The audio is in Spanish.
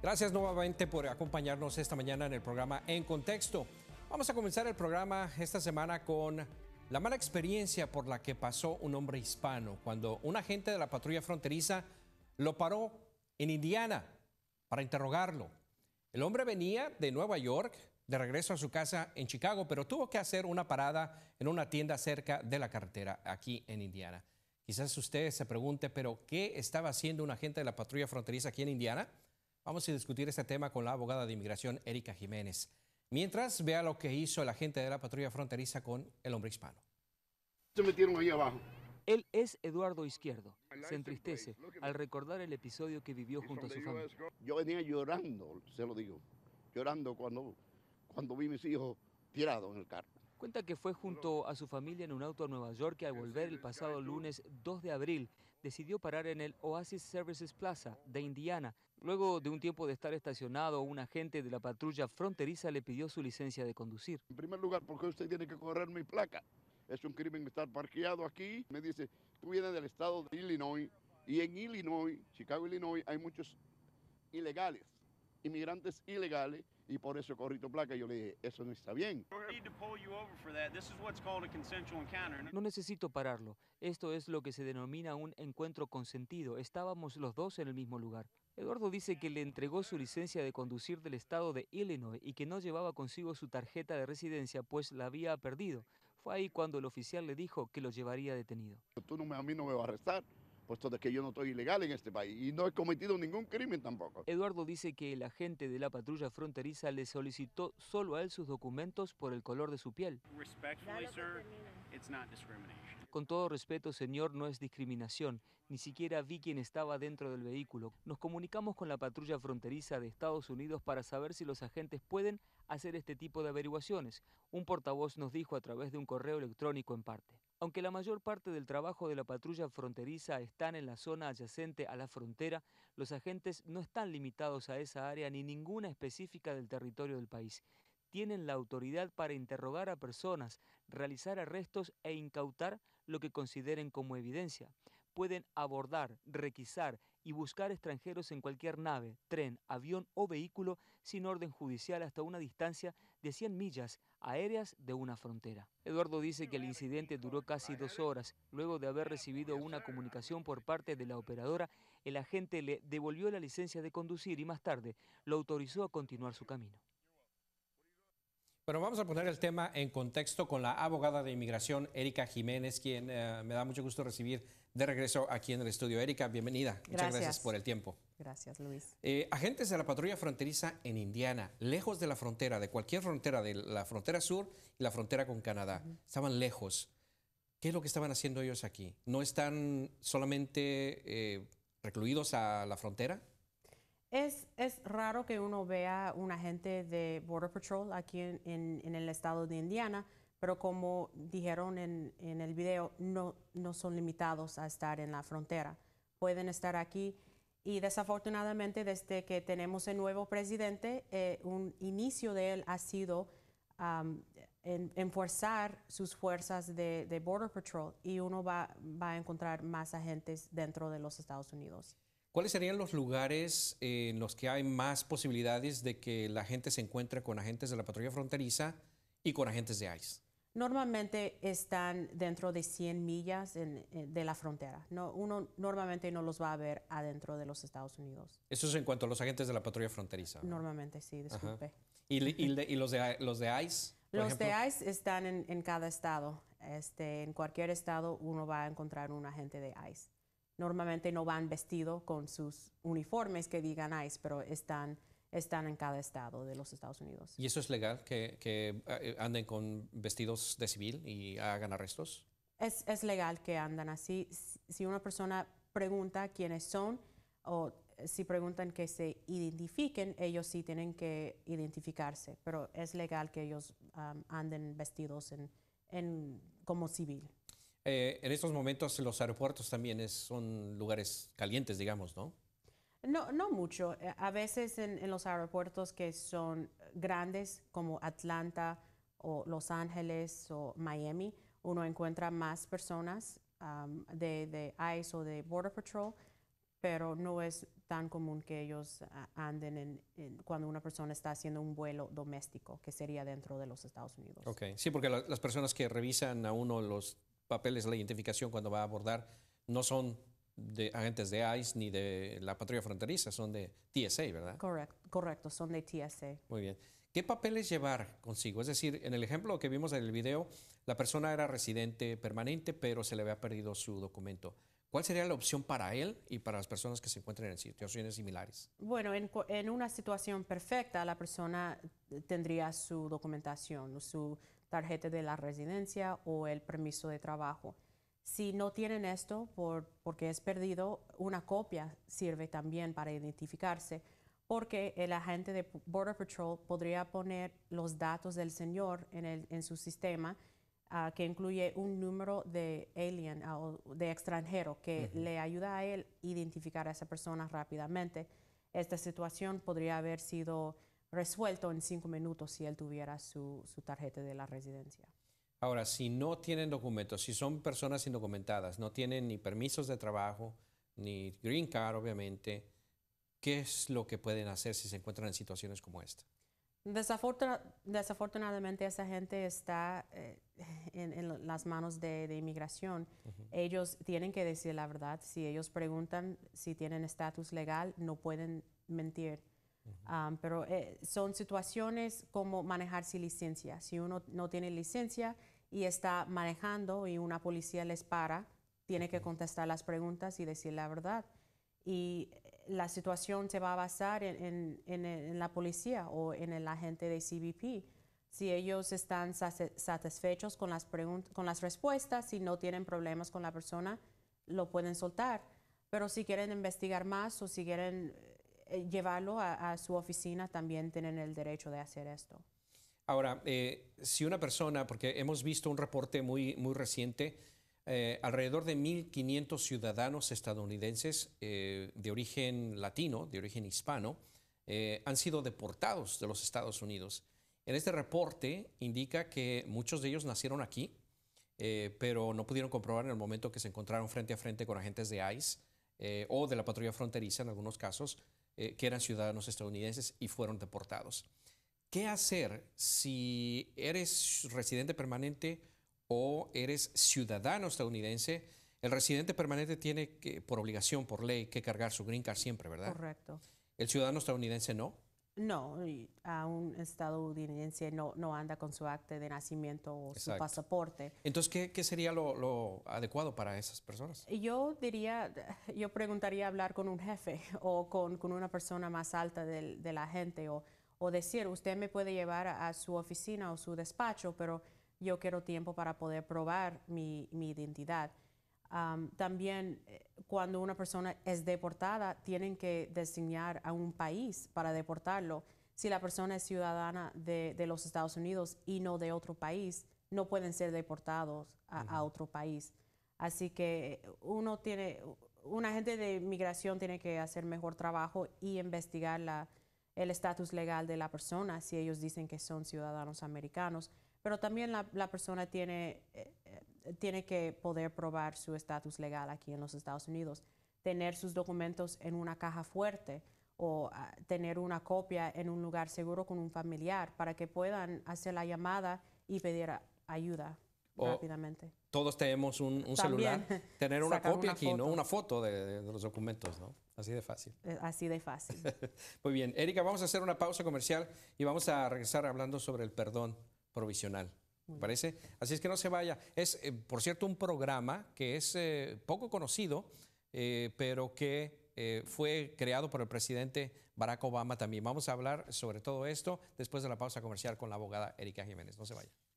Gracias nuevamente por acompañarnos esta mañana en el programa En Contexto. Vamos a comenzar el programa esta semana con la mala experiencia por la que pasó un hombre hispano cuando un agente de la patrulla fronteriza lo paró en Indiana para interrogarlo. El hombre venía de Nueva York de regreso a su casa en Chicago, pero tuvo que hacer una parada en una tienda cerca de la carretera aquí en Indiana. Quizás usted se pregunte, pero ¿qué estaba haciendo un agente de la patrulla fronteriza aquí en Indiana? Vamos a discutir este tema con la abogada de inmigración Erika Jiménez. Mientras, vea lo que hizo la gente de la patrulla fronteriza con el hombre hispano. Se metieron ahí abajo. Él es Eduardo Izquierdo. Se entristece al recordar el episodio que vivió junto a su familia. Yo venía llorando, se lo digo, llorando cuando, cuando vi mis hijos tirados en el carro. Cuenta que fue junto a su familia en un auto a Nueva York que al volver el pasado lunes 2 de abril decidió parar en el Oasis Services Plaza de Indiana. Luego de un tiempo de estar estacionado, un agente de la patrulla fronteriza le pidió su licencia de conducir. En primer lugar, ¿por qué usted tiene que correr mi placa? Es un crimen estar parqueado aquí. Me dice, tú vienes del estado de Illinois y en Illinois, Chicago, Illinois, hay muchos ilegales, inmigrantes ilegales y por eso corrí tu placa. Yo le dije, eso no está bien. No necesito pararlo. Esto es lo que se denomina un encuentro consentido. Estábamos los dos en el mismo lugar. Eduardo dice que le entregó su licencia de conducir del estado de Illinois y que no llevaba consigo su tarjeta de residencia, pues la había perdido. Fue ahí cuando el oficial le dijo que lo llevaría detenido. Tú no me, a mí no me vas a arrestar puesto de que yo no estoy ilegal en este país y no he cometido ningún crimen tampoco. Eduardo dice que el agente de la patrulla fronteriza le solicitó solo a él sus documentos por el color de su piel. Con todo respeto, señor, no es discriminación. Ni siquiera vi quién estaba dentro del vehículo. Nos comunicamos con la patrulla fronteriza de Estados Unidos para saber si los agentes pueden hacer este tipo de averiguaciones. Un portavoz nos dijo a través de un correo electrónico en parte. Aunque la mayor parte del trabajo de la patrulla fronteriza está en la zona adyacente a la frontera, los agentes no están limitados a esa área ni ninguna específica del territorio del país. Tienen la autoridad para interrogar a personas, realizar arrestos e incautar lo que consideren como evidencia. Pueden abordar, requisar y buscar extranjeros en cualquier nave, tren, avión o vehículo sin orden judicial hasta una distancia de 100 millas aéreas de una frontera. Eduardo dice que el incidente duró casi dos horas. Luego de haber recibido una comunicación por parte de la operadora, el agente le devolvió la licencia de conducir y más tarde lo autorizó a continuar su camino. Bueno, vamos a poner el tema en contexto con la abogada de inmigración, Erika Jiménez, quien eh, me da mucho gusto recibir de regreso aquí en el estudio. Erika, bienvenida. Muchas gracias por el tiempo. Gracias, Luis. Eh, agentes de la patrulla fronteriza en Indiana, lejos de la frontera, de cualquier frontera, de la frontera sur y la frontera con Canadá, estaban lejos. ¿Qué es lo que estaban haciendo ellos aquí? ¿No están solamente eh, recluidos a la frontera? Es, raro que uno vea un agente de Border Patrol aquí en, el estado de Indiana, pero como dijeron en, el video, no, son limitados a estar en la frontera. Pueden estar aquí y desafortunadamente desde que tenemos el nuevo presidente, eh, un inicio de él ha sido um, enforzar sus fuerzas de, Border Patrol y uno va a encontrar más agentes dentro de los Estados Unidos. ¿Cuáles serían los lugares en los que hay más posibilidades de que la gente se encuentre con agentes de la patrulla fronteriza y con agentes de ICE? Normalmente están dentro de 100 millas eh, de la frontera. No, uno normalmente no los va a ver adentro de los Estados Unidos. Eso es en cuanto a los agentes de la patrulla fronteriza. Normalmente, sí, disculpe. ¿Y, y, los de, los de ICE? Los de ICE están en, en cada estado. Este, en cualquier estado uno va a encontrar un agente de ICE normalmente no van vestidos con sus uniformes que digan ICE, pero están, están en cada estado de los Estados Unidos. ¿Y eso es legal, que, eh, anden con vestidos de civil y hagan arrestos? Es, es legal que andan así. Si una persona pregunta quiénes son o si preguntan que se identifiquen, ellos sí tienen que identificarse, pero es legal que ellos anden vestidos en, en, como civil. Eh, en estos momentos los aeropuertos también es, son lugares calientes, digamos, ¿no? No, no mucho. Eh, a veces en, los aeropuertos que son grandes como Atlanta o Los Ángeles o Miami, uno encuentra más personas de, ICE o de Border Patrol, pero no es tan común que ellos anden en, cuando una persona está haciendo un vuelo doméstico, que sería dentro de los Estados Unidos. Ok, sí, porque las personas que revisan a uno los papeles de la identificación cuando va a abordar no son de agentes de ICE ni de la patrulla fronteriza, son de TSA, ¿verdad? Correcto, correcto, son de TSA. Muy bien. ¿Qué papeles llevar consigo? Es decir, en el ejemplo que vimos en el video, la persona era residente permanente, pero se le había perdido su documento. ¿Cuál sería la opción para él y para las personas que se encuentren en situaciones similares? Bueno, en, en una situación perfecta, la persona tendría su documentación, su tarjeta de la residencia o el permiso de trabajo. Si no tienen esto por, porque es perdido, una copia sirve también para identificarse, porque el agente de Border Patrol podría poner los datos del señor en, el, en su sistema, ah, que incluye un número de alien ah, o de extranjero que le ayuda a él identificar a esa persona rápidamente. Esta situación podría haber sido resuelto en cinco minutos si él tuviera su, tarjeta de la residencia. Ahora, si no tienen documentos, si son personas indocumentadas, no tienen ni permisos de trabajo, ni green card, obviamente, ¿qué es lo que pueden hacer si se encuentran en situaciones como esta? desafortunadamente, esa gente está eh, en, las manos de, inmigración. Ellos tienen que decir la verdad. Si ellos preguntan si tienen estatus legal, no pueden mentir pero eh, son situaciones como manejar sin licencia. Si uno no tiene licencia y está manejando y una policía les para, tiene que contestar las preguntas y decir la verdad. Y eh, la situación se va a basar en, la policía o en el agente de CBP. Si ellos están satisfechos con las, con las respuestas, si no tienen problemas con la persona, lo pueden soltar. Pero si quieren investigar más o si quieren eh, eh, llevarlo a, su oficina también tienen el derecho de hacer esto. Ahora, eh, si una persona, porque hemos visto un reporte muy, muy reciente, eh, alrededor de 1.500 ciudadanos estadounidenses de origen latino, de origen hispano, han sido deportados de los Estados Unidos. En este reporte indica que muchos de ellos nacieron aquí, pero no pudieron comprobar en el momento que se encontraron frente a frente con agentes de ICE o de la patrulla fronteriza en algunos casos, eh, que eran ciudadanos estadounidenses y fueron deportados. ¿Qué hacer si eres residente permanente o eres ciudadano estadounidense? El residente permanente tiene que, por obligación, por ley, que cargar su green card siempre, ¿verdad? Correcto. El ciudadano estadounidense no. No, a un estadounidense no, anda con su acta de nacimiento o su pasaporte. Entonces, ¿qué, sería lo, adecuado para esas personas? Yo diría, yo preguntaría hablar con un jefe o con, una persona más alta de, la gente o, decir, usted me puede llevar a, su oficina o su despacho, pero yo quiero tiempo para poder probar mi identidad también eh, cuando una persona es deportada, tienen que designar a un país para deportarlo. Si la persona es ciudadana de, los Estados Unidos y no de otro país, no pueden ser deportados a, otro país. Así que eh, uno tiene, un agente de migración tiene que hacer mejor trabajo y investigar la, el estatus legal de la persona si ellos dicen que son ciudadanos americanos. Pero también la, la persona tiene eh, tiene que poder probar su estatus legal aquí en los Estados Unidos, tener sus documentos en una caja fuerte o ah, tener una copia en un lugar seguro con un familiar para que puedan hacer la llamada y pedir ayuda rápidamente. Todos tenemos un, celular, tener una copia aquí, ¿no? Una foto de, de los documentos, ¿no? Así de fácil. Eh, así de fácil. Muy bien, Erika, vamos a hacer una pausa comercial y vamos a regresar hablando sobre el perdón provisional. Me parece. Así es que no se vaya. Es, eh, por cierto, un programa que es eh, poco conocido, eh, pero que fue creado por el presidente Barack Obama también. Vamos a hablar sobre todo esto después de la pausa comercial con la abogada Erika Jiménez. No se vaya.